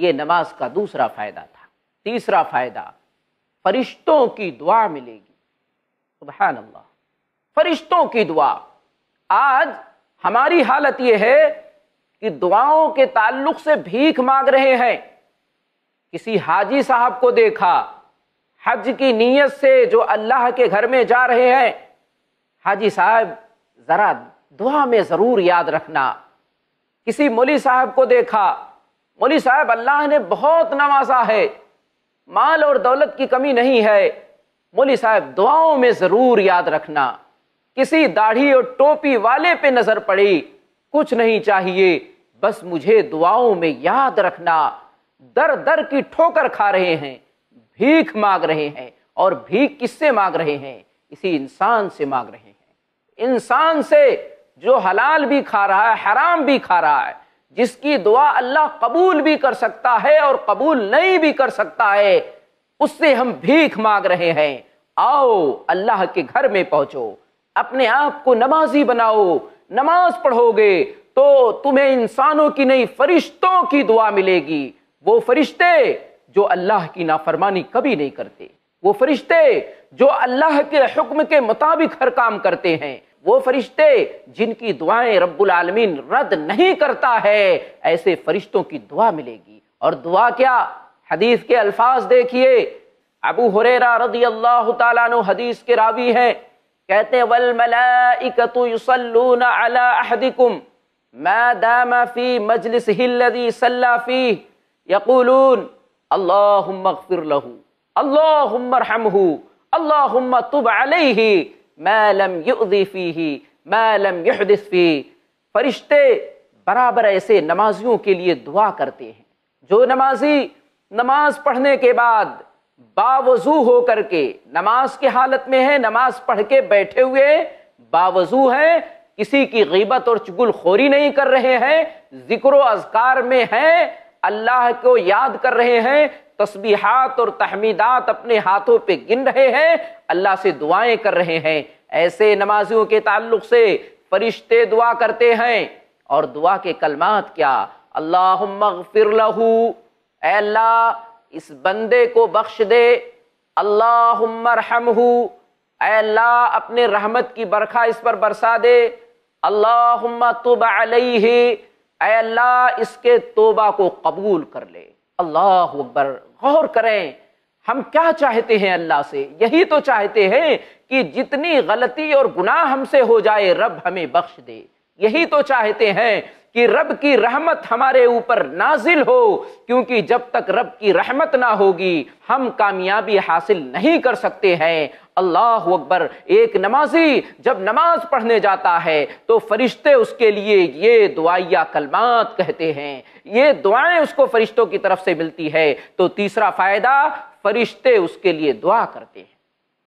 ये नमाज का दूसरा फ़ायदा था तीसरा फ़ायदा फरिश्तों की दुआ मिलेगी सुबह अल्लाह फरिश्तों की दुआ आज हमारी हालत यह है कि दुआओं के ताल्लुक से भीख मांग रहे हैं किसी हाजी साहब को देखा हज की नीयत से जो अल्लाह के घर में जा रहे हैं हाजी साहब ज़रा दुआ में ज़रूर याद रखना किसी मोली साहब को देखा मौली साहब अल्लाह ने बहुत नवाजा है माल और दौलत की कमी नहीं है मौली साहब दुआओं में ज़रूर याद रखना किसी दाढ़ी और टोपी वाले पे नज़र पड़ी कुछ नहीं चाहिए बस मुझे दुआओं में याद रखना दर दर की ठोकर खा रहे हैं भीख मांग रहे हैं और भीख किससे मांग रहे हैं इसी इंसान से मांग रहे हैं इंसान से जो हलाल भी खा रहा है हराम भी खा रहा है जिसकी दुआ अल्लाह कबूल भी कर सकता है और कबूल नहीं भी कर सकता है उससे हम भीख मांग रहे हैं आओ अल्लाह के घर में पहुंचो अपने आप को नमाजी बनाओ नमाज पढ़ोगे तो तुम्हें इंसानों की नहीं फरिश्तों की दुआ मिलेगी वो फरिश्ते जो अल्लाह की नाफरमानी कभी नहीं करते वो फरिश्ते जो अल्लाह के हुक्म के मुताबिक हर काम करते हैं वो फरिश्ते जिनकी दुआएं रब्बुल आलमीन रद्द नहीं करता है ऐसे फरिश्तों की दुआ मिलेगी और दुआ क्या हदीस के अल्फाज देखिए अबू हुरेरा रदी अल्लाह तु हदीस के रावी हैं कहते हैं वल मलाइकतुसल्लून अला अहदिकुम मा दामा फी मजलिस हिल्लदी सल्ला फी यकूलून अल्लाहुम्मा अगफिर लहू अल्लाहुम्मा रहमहू अल्लाहुम्मा तुब अलैहि मैलम युदीफ़ी ही मैलम यहदिसफ़ी फरिश्ते बराबर ऐसे नमाजियों के लिए दुआ करते हैं जो नमाजी नमाज पढ़ने के बाद बावजू हो करके नमाज के हालत में है नमाज पढ़ के बैठे हुए बावजू है किसी की गीबत और चुगुल खोरी नहीं कर रहे हैं जिक्र अजकार में है अल्लाह को याद कर रहे हैं तस्बीहात और तहमीदात अपने हाथों पे गिन रहे हैं अल्लाह से दुआएं कर रहे हैं ऐसे नमाजियों के ताल्लुक से फरिश्ते दुआ करते हैं और दुआ के कलमात क्या अल्लाह फिर लहू अल्लाह इस बंदे को बख्श दे अल्लाह मरहमहू अल्लाह अपने रहमत की बरखा इस पर बरसा दे अल्लाह तुब अलही अल्लाह इसके तोबा को कबूल कर ले अल्लाह अकबर गौर करें हम क्या चाहते हैं अल्लाह से यही तो चाहते हैं कि जितनी गलती और गुनाह हमसे हो जाए रब हमें बख्श दे यही तो चाहते हैं कि रब की रहमत हमारे ऊपर नाजिल हो क्योंकि जब तक रब की रहमत ना होगी हम कामयाबी हासिल नहीं कर सकते हैं अल्लाह अकबर एक नमाजी जब नमाज पढ़ने जाता है तो फरिश्ते उसके लिए ये दुआया कलमात कहते हैं ये दुआएं उसको फरिश्तों की तरफ से मिलती है तो तीसरा फायदा फरिश्ते उसके लिए दुआ करते हैं